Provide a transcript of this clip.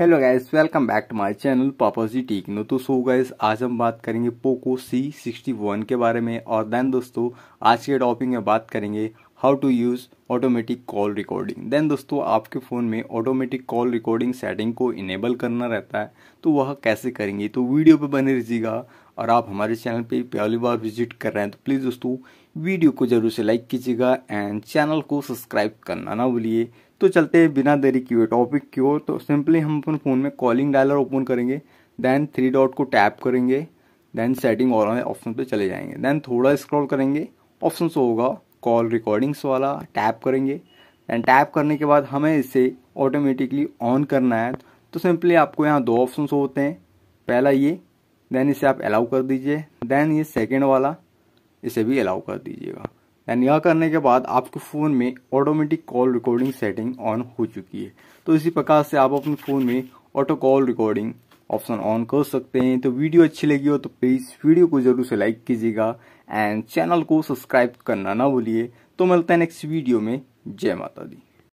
hello guys welcome back to my channel techno तो so guys आज हम बात करेंगे पोको सी सिक्सटी वन के बारे में और देन दोस्तों आज के टॉपिक में बात करेंगे how to use automatic call recording then दोस्तों आपके फ़ोन में ऑटोमेटिक कॉल रिकॉर्डिंग सेटिंग को इनेबल करना रहता है तो वह कैसे करेंगे तो वीडियो पे बने रहिएगा और आप हमारे चैनल पे पहली बार विजिट कर रहे हैं तो प्लीज़ दोस्तों वीडियो को जरूर से लाइक कीजिएगा एंड चैनल को सब्सक्राइब करना ना भूलिए तो चलते हैं बिना देरी किए टॉपिक की ओर तो सिंपली हम अपने फ़ोन में कॉलिंग डायलर ओपन करेंगे देन थ्री डॉट को टैप करेंगे देन सेटिंग और ऑप्शन पे चले जाएंगे देन थोड़ा स्क्रॉल करेंगे ऑप्शन होगा कॉल रिकॉर्डिंग्स वाला टैप करेंगे एंड टैप करने के बाद हमें इसे ऑटोमेटिकली ऑन करना है तो सिंपली आपको यहाँ दो ऑप्शन होते हैं पहला ये देन इसे आप अलाउ कर दीजिए देन ये सेकेंड वाला इसे भी अलाउ कर दीजिएगा एंड यह करने के बाद आपके फ़ोन में automatic call recording setting on हो चुकी है तो इसी प्रकार से आप अपने फ़ोन में auto call recording option on कर सकते हैं तो वीडियो अच्छी लगी हो तो प्लीज़ वीडियो को जरूर से लाइक कीजिएगा एंड चैनल को सब्सक्राइब करना ना भूलिए तो मिलते हैं नेक्स्ट वीडियो में जय माता दी